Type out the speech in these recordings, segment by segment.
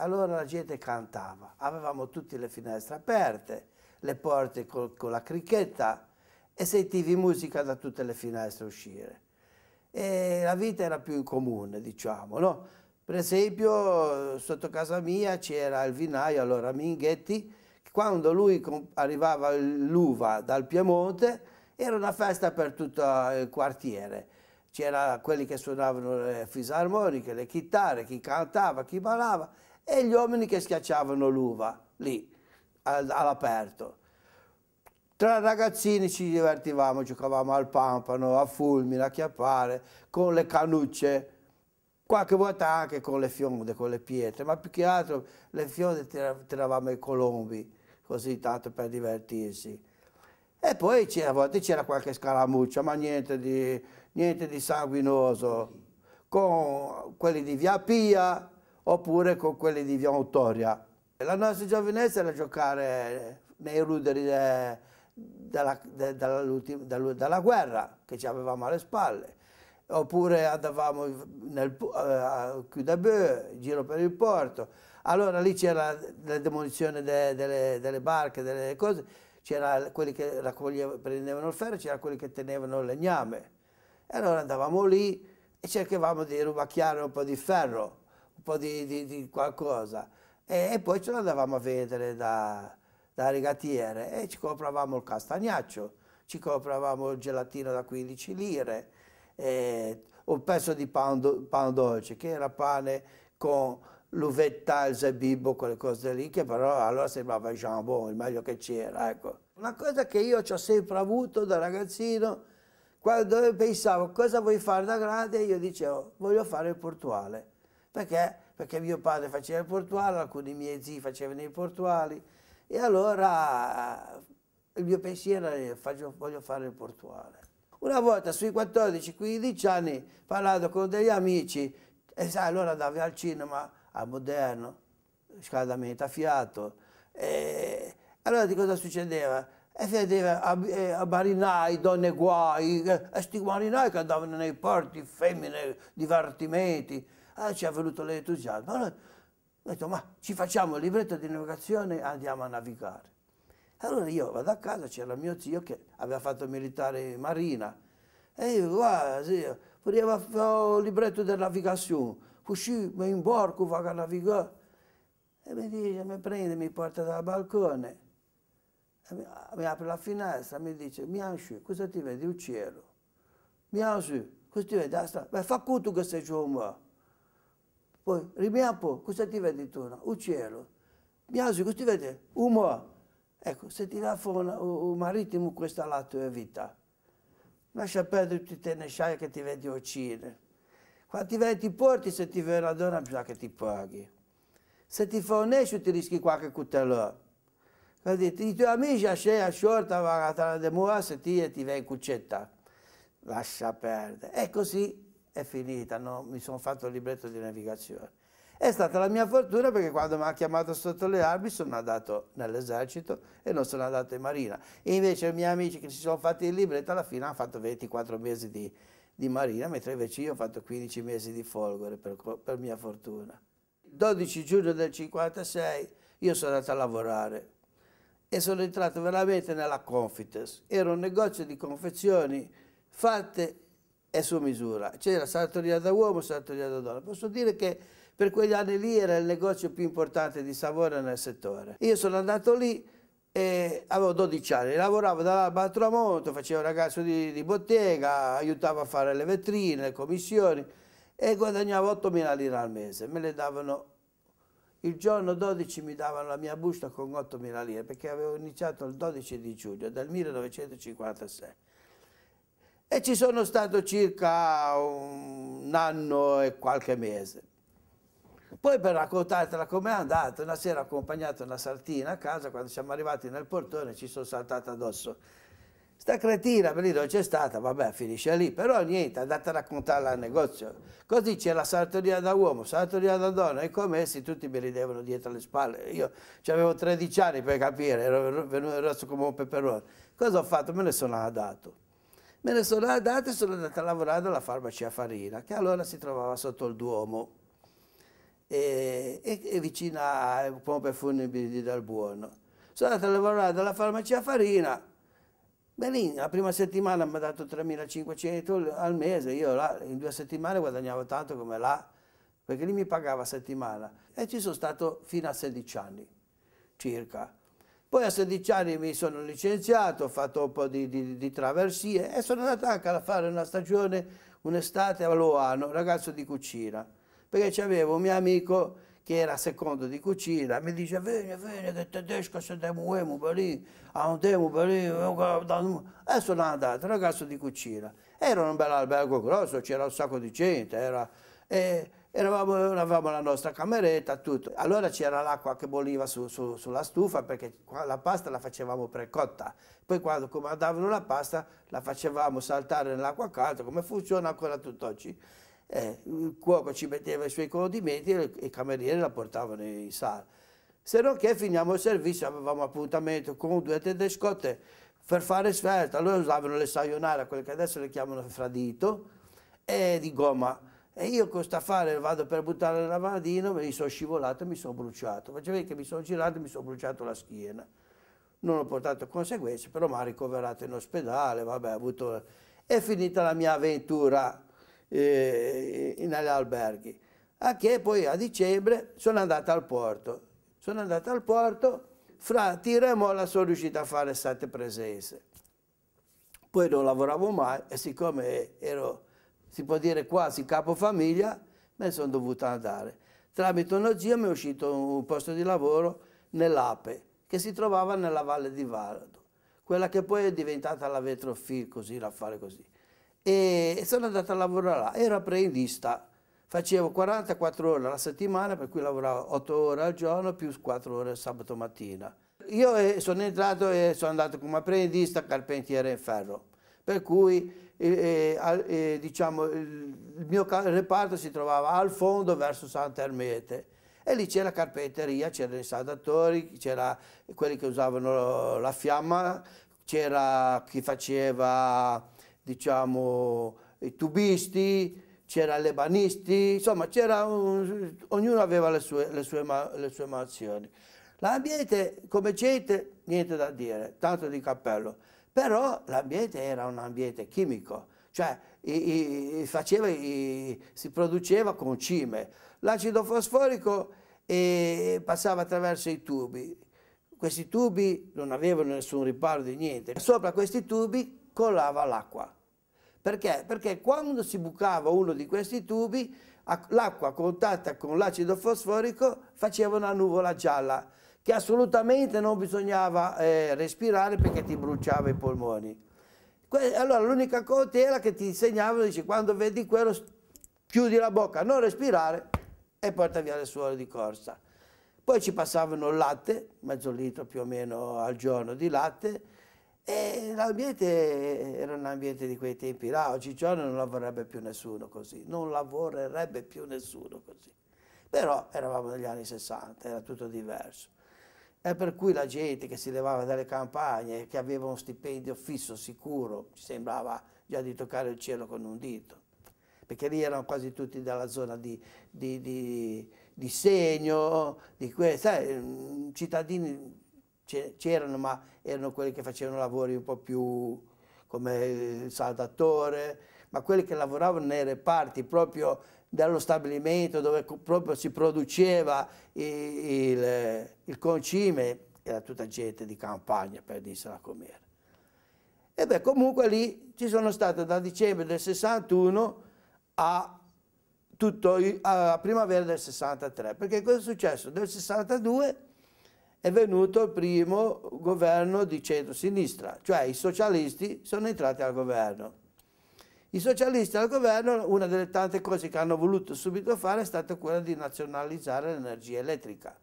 allora la gente cantava, avevamo tutte le finestre aperte, le porte con, con la cricchetta e sentivi musica da tutte le finestre uscire. E la vita era più in comune, diciamo, no? Per esempio, sotto casa mia c'era il vinaio, allora Minghetti, quando lui arrivava l'uva dal Piemonte, era una festa per tutto il quartiere. C'era quelli che suonavano le fisarmoniche, le chitarre, chi cantava, chi ballava e gli uomini che schiacciavano l'uva lì all'aperto. Tra ragazzini ci divertivamo, giocavamo al pampano, a fulmine, a chiappare, con le canucce, qualche volta anche con le fionde, con le pietre, ma più che altro le fionde tiravamo i colombi, così tanto per divertirsi. E poi a volte c'era qualche scaramuccia, ma niente di, niente di sanguinoso, con quelli di Via Pia, oppure con quelli di Via Ottoria. La nostra giovinezza era giocare nei ruderi de, della, de, della, della, guerra che ci avevamo alle spalle, oppure andavamo nel, eh, a Cudabeu, giro per il porto. Allora lì c'era la demolizione de, delle, delle barche, delle cose, c'erano quelli che prendevano il ferro, c'erano quelli che tenevano il legname. E allora andavamo lì e cercavamo di rubacchiare un po' di ferro un po' di, di, di qualcosa. E, e, poi ce l'andavamo a vedere da, da regatiere e ci compravamo il castagnaccio, ci compravamo il gelatino da 15 lire, un pezzo di pane dolce che era pane con l'uvetta, il zebibbo, quelle cose lì, che però allora sembrava il jambon, il meglio che c'era, ecco. Una cosa che io ci ho sempre avuto da ragazzino, quando pensavo cosa vuoi fare da grande, io dicevo voglio fare il portuale. Perché? Perché mio padre faceva il portuale, alcuni miei zii facevano i portuali e allora il mio pensiero era faccio, voglio fare il portuale. Una volta sui 14-15 anni parlando con degli amici, e sai, allora andavi al cinema, al moderno, scaldamento a fiato, e allora di cosa succedeva? E vedeva a, eh, a marinai, donne guai, questi eh, marinai che andavano nei porti, femmine, divertimenti. Ah, ci è venuto l'entusiasmo. Allora ho detto, ma ci facciamo il libretto di navigazione e andiamo a navigare. Allora io vado a casa, c'era mio zio che aveva fatto militare in marina. E io, guarda, zio, voleva fare il libretto di navigazione. Uscì, mi imbarco, vado a navigare. E mi dice, mi prende, mi porta dal balcone. Mi, mi, apre la finestra, mi dice, Mianci, cosa ti vedi? Il cielo. Mianci, cosa ti vedi? Beh, fa cuto che sei giù, ma. Poi Rimiapo, cosa ti vedi tu? No? Uccello. Biasi, cosa ti vedi? Umo. Ecco, se ti dà un marittimo questa la tua vita. Lascia perdere tutte le sciaie che ti vedi uccidere. Quando ti vedi ti porti, se ti vedi una donna bisogna che ti paghi. Se ti fa un escio ti rischi qualche cutello. Vedete, i tuoi amici a scena sciorta vanno a trovare di muoversi e ti vedi in cuccetta. Lascia perdere. È così è finita, no? mi sono fatto il libretto di navigazione. È stata la mia fortuna perché quando mi ha chiamato sotto le armi sono andato nell'esercito e non sono andato in marina. E invece i miei amici che si sono fatti il libretto alla fine hanno fatto 24 mesi di, di marina, mentre invece io ho fatto 15 mesi di folgore per, per mia fortuna. Il 12 giugno del 1956 io sono andato a lavorare e sono entrato veramente nella Confites. Era un negozio di confezioni fatte è su misura. C'era sartoria da uomo, sartoria da donna. Posso dire che per quegli anni lì era il negozio più importante di Savona nel settore. Io sono andato lì e avevo 12 anni, lavoravo dall'alba al tramonto, facevo ragazzo di, di bottega, aiutavo a fare le vetrine, le commissioni e guadagnavo 8.000 lire al mese. Me le davano il giorno 12 mi davano la mia busta con 8.000 lire perché avevo iniziato il 12 di giugno del 1956 e ci sono stato circa un anno e qualche mese. Poi per raccontartela com'è andata, una sera ho accompagnato una sartina a casa, quando siamo arrivati nel portone ci sono saltata addosso. Sta cretina, per lì non c'è stata, vabbè, finisce lì, però niente, andate a raccontarla al negozio. Così c'è la sartoria da uomo, sartoria da donna, i commessi tutti mi ridevano dietro le spalle. Io avevo 13 anni per capire, ero venuto rosso come un peperone. Cosa ho fatto? Me ne sono andato Me ne sono andata e sono andata a lavorare alla farmacia Farina, che allora si trovava sotto il Duomo e, e, e vicina a Pompe Funebri di Dal Buono. Sono andata a lavorare alla farmacia Farina, Beh, la prima settimana mi ha dato 3.500 al mese, io là, in due settimane guadagnavo tanto come là, perché lì mi pagava a settimana. E ci sono stato fino a 16 anni circa. Poi a 16 anni mi sono licenziato, ho fatto un po' di, di, di traversie e sono andato anche a fare una stagione, un'estate a Loano, ragazzo di cucina, perché c'avevo un mio amico che era secondo di cucina, mi dice vieni, vieni che tedesco se demo uomo per lì, andiamo per lì, eh, e sono andato, ragazzo di cucina. Era un bel albergo grosso, c'era un sacco di gente, era... E, Eravamo, avevamo la nostra cameretta, tutto. Allora c'era l'acqua che bolliva su, su, sulla stufa perché la pasta la facevamo precotta. Poi quando comandavano la pasta la facevamo saltare nell'acqua calda, come funziona ancora tutt'oggi. Eh, il cuoco ci metteva i suoi condimenti e i camerieri la portavano in sala. Se non che finiamo il servizio, avevamo appuntamento con due tedescotte per fare svelta. Allora usavano le saionare, quelle che adesso le chiamano fradito, e di gomma e io con sta fare vado per buttare il lavandino, me li sono scivolato e mi sono bruciato. Faccio vedere che mi sono girato e mi sono bruciato la schiena. Non ho portato conseguenze, però mi ha ricoverato in ospedale, vabbè, avuto... È finita la mia avventura eh, in alberghi. A che poi a dicembre sono andato al porto. Sono andato al porto, fra tira e molla sono riuscito a fare sette presenze. Poi non lavoravo mai e siccome ero si può dire quasi capofamiglia, me ne sono dovuta andare. Tramite una zia mi è uscito un posto di lavoro nell'Ape, che si trovava nella Valle di Vardo, quella che poi è diventata la Vetrofil, così, l'affare così. E sono andato a lavorare là, ero apprendista, facevo 44 ore alla settimana, per cui lavoravo 8 ore al giorno più 4 ore sabato mattina. Io eh, sono entrato e sono andato come apprendista carpentiere in ferro. Per cui eh, eh, eh diciamo, il mio reparto si trovava al fondo verso Sant'Ermete e lì c'era la carpenteria, c'erano i saldatori, c'era quelli che usavano la fiamma, c'era chi faceva diciamo, i tubisti, c'era i lebanisti, insomma un, ognuno aveva le sue, le sue, le sue mansioni. L'ambiente come gente niente da dire, tanto di cappello. Però l'ambiente era un ambiente chimico, cioè i, i, faceva, i, si produceva con cime. L'acido fosforico eh, passava attraverso i tubi. Questi tubi non avevano nessun riparo di niente. Sopra questi tubi colava l'acqua. Perché? Perché quando si bucava uno di questi tubi, l'acqua a contatto con l'acido fosforico faceva una nuvola gialla che assolutamente non bisognava eh, respirare perché ti bruciava i polmoni. Que allora l'unica cosa che ti insegnavano, dice quando vedi quello chiudi la bocca, non respirare e porta via le suore di corsa. Poi ci passavano il latte, mezzo litro più o meno al giorno di latte, e l'ambiente era un ambiente di quei tempi là, oggigiorno non lavorerebbe più nessuno così, non lavorerebbe più nessuno così. Però eravamo negli anni 60, era tutto diverso. E per cui la gente che si levava dalle campagne, che aveva uno stipendio fisso, sicuro, ci sembrava già di toccare il cielo con un dito, perché lì erano quasi tutti dalla zona di, di, di, di segno, di que- mm, cittadini c'erano, ma erano quelli che facevano lavori un po' più come il saldatore, ma quelli che lavoravano nei reparti proprio dello stabilimento dove proprio si produceva il, il, concime, era tutta gente di campagna per dirsela com'era. E beh, comunque lì ci sono state da dicembre del 61 a tutto a primavera del 63, perché cosa è successo? Nel 62 è venuto il primo governo di centro-sinistra, cioè i socialisti sono entrati al governo. I socialisti al governo, una delle tante cose che hanno voluto subito fare è stata quella di nazionalizzare l'energia elettrica.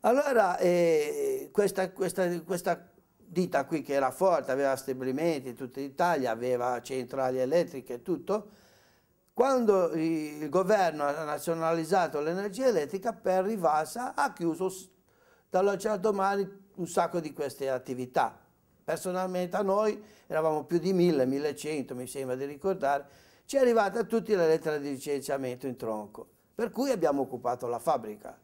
Allora eh, questa, questa, questa ditta qui che era forte, aveva stabilimenti in tutta Italia, aveva centrali elettriche e tutto, quando il governo ha nazionalizzato l'energia elettrica, per rivalsa ha chiuso dall'oggi al domani un sacco di queste attività personalmente a noi eravamo più di 1000, 1100 mi sembra di ricordare, ci è arrivata a tutti la lettera di licenziamento in tronco, per cui abbiamo occupato la fabbrica,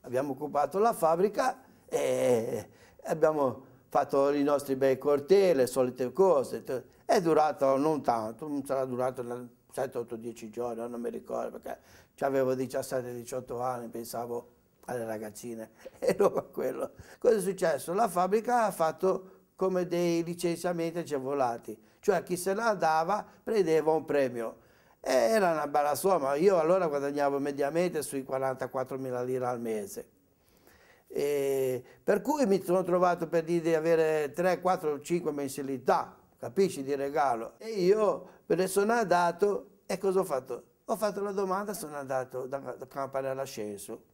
abbiamo occupato la fabbrica e abbiamo fatto i nostri bei cortei, le solite cose, è durato non tanto, non sarà durato 7, 8, 10 giorni, non mi ricordo perché avevo 17-18 anni, pensavo alle ragazzine e roba quello. Cosa è successo? La fabbrica ha fatto come dei licenziamenti agevolati, cioè chi se la dava prendeva un premio. E era una bella somma, io allora guadagnavo mediamente sui 44 mila lire al mese. E per cui mi sono trovato per dire di avere 3, 4, 5 mensilità, capisci, di regalo. E io me ne sono andato e cosa ho fatto? Ho fatto la domanda, sono andato da, da Campanella Scenso.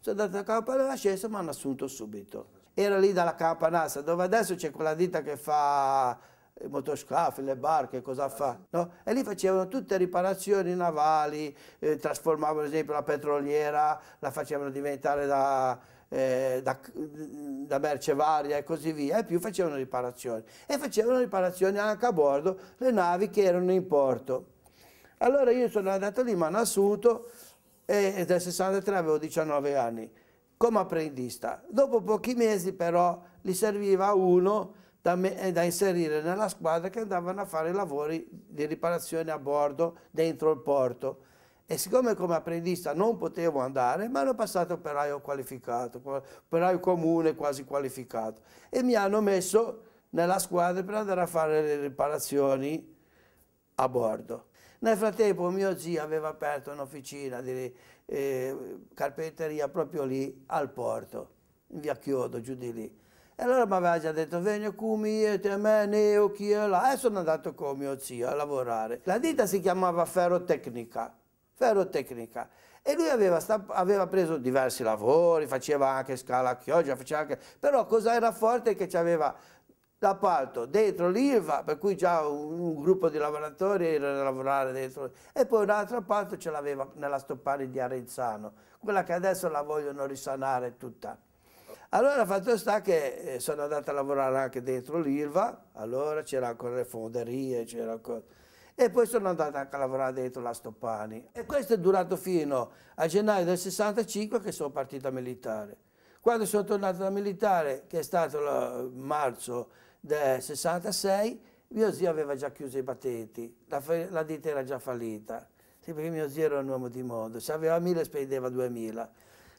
Sono andato da Campanella Scenso e mi hanno assunto subito era lì dalla campanassa, dove adesso c'è quella ditta che fa i motoscafi, le barche, cosa ah, fa? No? E lì facevano tutte riparazioni navali, eh, trasformavano ad esempio la petroliera, la facevano diventare da, eh, da, da, merce varia e così via, e più facevano riparazioni. E facevano riparazioni anche a bordo le navi che erano in porto. Allora io sono andato lì, mi hanno assunto e, e dal 63 avevo 19 anni come apprendista. Dopo pochi mesi però gli serviva uno da, me, eh, da, inserire nella squadra che andavano a fare lavori di riparazione a bordo dentro il porto. E siccome come apprendista non potevo andare, mi hanno passato operaio qualificato, operaio comune quasi qualificato. E mi hanno messo nella squadra per andare a fare le riparazioni a bordo. Nel frattempo mio zio aveva aperto un'officina di eh, carpenteria proprio lì al porto, in via Chiodo, giù di lì. E allora mi aveva già detto, vieni cumi, te me, neo, chi è là. E sono andato con mio zio a lavorare. La ditta si chiamava Ferrotecnica, Ferrotecnica. E lui aveva, aveva preso diversi lavori, faceva anche scala a Chioggia, faceva anche... Però cosa era forte che ci aveva l'appalto dentro l'IRVA, per cui già un, un gruppo di lavoratori era a lavorare dentro, e poi un altro appalto ce l'aveva nella stoppare di Arenzano, quella che adesso la vogliono risanare tutta. Allora fatto sta che eh, sono andato a lavorare anche dentro l'IRVA, allora c'era ancora le fonderie, c'era ancora... E poi sono andato anche a lavorare dentro la Stoppani. E questo è durato fino a gennaio del 65 che sono partito da militare. Quando sono tornato da militare, che è stato marzo del 66, mio zio aveva già chiuso i battenti, la, la ditta era già fallita, sì, perché mio zio era un uomo di mondo, se aveva 1000 spendeva 2000,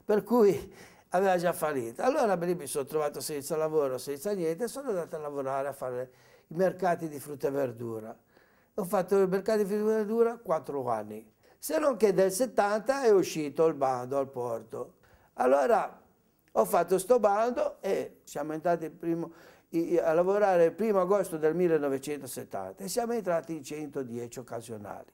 per cui aveva già fallito. Allora mi sono trovato senza lavoro, senza niente, e sono andato a lavorare a fare i mercati di frutta e verdura. Ho fatto il mercato di frutta e verdura 4 anni, se non che nel 70 è uscito il bando al porto. Allora ho fatto sto bando e siamo entrati il primo, a lavorare il primo agosto del 1970 e siamo entrati in 110 occasionali.